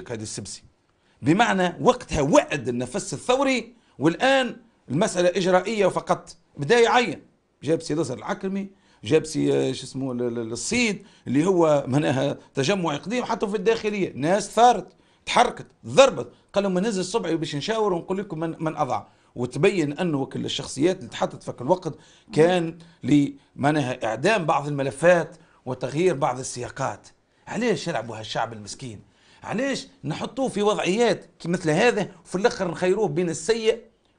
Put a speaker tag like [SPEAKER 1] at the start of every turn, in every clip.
[SPEAKER 1] قيد السبسي بمعنى وقتها وعد النفس الثوري والآن المسألة إجرائية فقط بدأ يعين جاب سي نصر العكرمي جاب سي آه، شو اسمه الصيد اللي هو معناها تجمع قديم حطوا في الداخلية ناس ثارت تحركت ضربت قال لهم نزل صبعي باش نشاور ونقول لكم من, من أضع وتبين انه كل الشخصيات اللي تحطت في الوقت كان لمعناها اعدام بعض الملفات وتغيير بعض السياقات علاش يلعبوا هالشعب المسكين علاش نحطوه في وضعيات مثل هذا وفي الاخر نخيروه بين السيء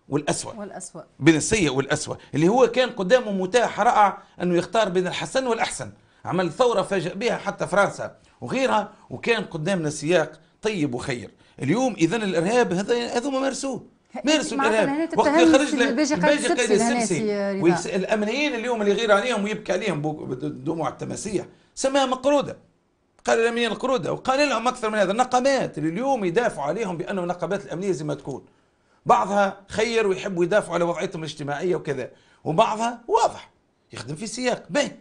[SPEAKER 1] والاسوء والاسوء بين السيء والاسوء اللي هو كان قدامه متاح رائع أنه يختار بين الحسن والأحسن عمل ثورة فاجئ بها حتى فرنسا وغيرها وكان قدامنا سياق طيب وخير اليوم إذا الإرهاب هذا هذوما مارسوه مارسوا الارهاب وقت اللي خرج الباجي قائد السبسي والامنيين اليوم اللي يغير عليهم ويبكي عليهم دموع التماسيح سماها مقروده قال الامنيه القروده وقال لهم اكثر من هذا النقابات اللي اليوم يدافعوا عليهم بانهم النقابات الامنيه زي ما تكون بعضها خير ويحبوا يدافعوا على وضعيتهم الاجتماعيه وكذا وبعضها واضح يخدم في سياق به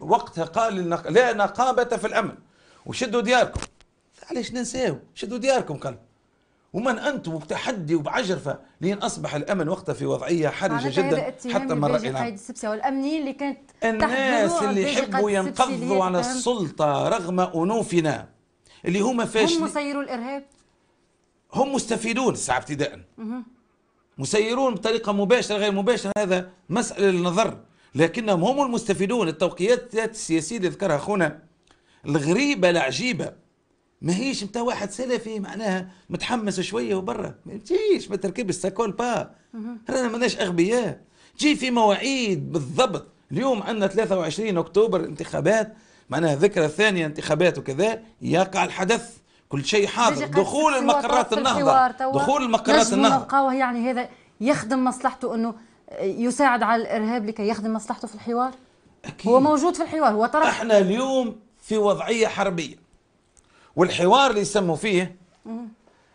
[SPEAKER 1] وقتها قال للنق... لا نقابه في الامن وشدوا دياركم علاش ننساو شدوا دياركم قال ومن أنتم وتحدي وبعجرفة لين أصبح الأمن وقتها في وضعية حرجة جدا حتى مرة نعم السبسة والأمني اللي كانت الناس اللي يحبوا ينقضوا على السلطة رغم أنوفنا اللي هما فاشلين هم مسيروا الإرهاب هم مستفيدون الساعة ابتداء مسيرون بطريقة مباشرة غير مباشرة هذا مسألة للنظر لكنهم هم المستفيدون التوقيات السياسية اللي ذكرها أخونا الغريبة العجيبة ما هيش نتاع واحد سلفي معناها متحمس شويه وبرا ما تجيش ما تركب ساكول با رانا ماناش اغبياء جي في مواعيد بالضبط اليوم عندنا 23 اكتوبر انتخابات معناها ذكرى ثانيه انتخابات وكذا يقع الحدث كل شيء حاضر دخول المقرات النهضه دخول المقرات النهضه يعني هذا يخدم مصلحته انه يساعد على الارهاب لكي يخدم مصلحته في الحوار أكيد. هو موجود في الحوار هو طرف احنا اليوم في وضعيه حربيه والحوار اللي يسموا فيه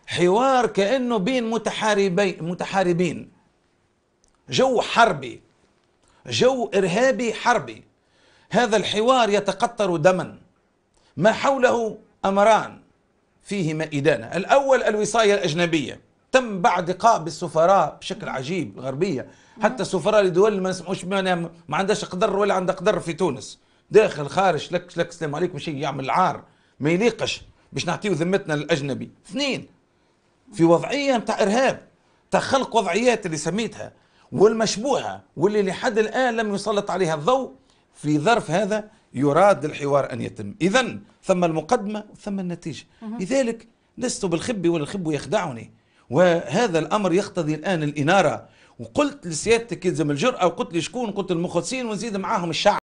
[SPEAKER 1] حوار كأنه بين متحاربين متحاربين جو حربي جو إرهابي حربي هذا الحوار يتقطر دما ما حوله أمران فيهما إدانة الأول الوصاية الأجنبية تم بعد قاب السفراء بشكل عجيب غربية حتى سفراء لدول ما نسمعوش ما عندهاش قدر ولا عندها قدر في تونس داخل خارج لك لك السلام عليكم شيء يعمل العار ما يليقش باش نعطيو ذمتنا للاجنبي اثنين في وضعيه نتاع ارهاب تاع خلق وضعيات اللي سميتها والمشبوهه واللي لحد الان لم يسلط عليها الضوء في ظرف هذا يراد الحوار ان يتم اذا ثم المقدمه ثم النتيجه لذلك لست بالخب الخب يخدعني وهذا الامر يقتضي الان الاناره وقلت لسيادتك يلزم الجرأه وقلت لي شكون قلت المخلصين ونزيد معاهم الشعب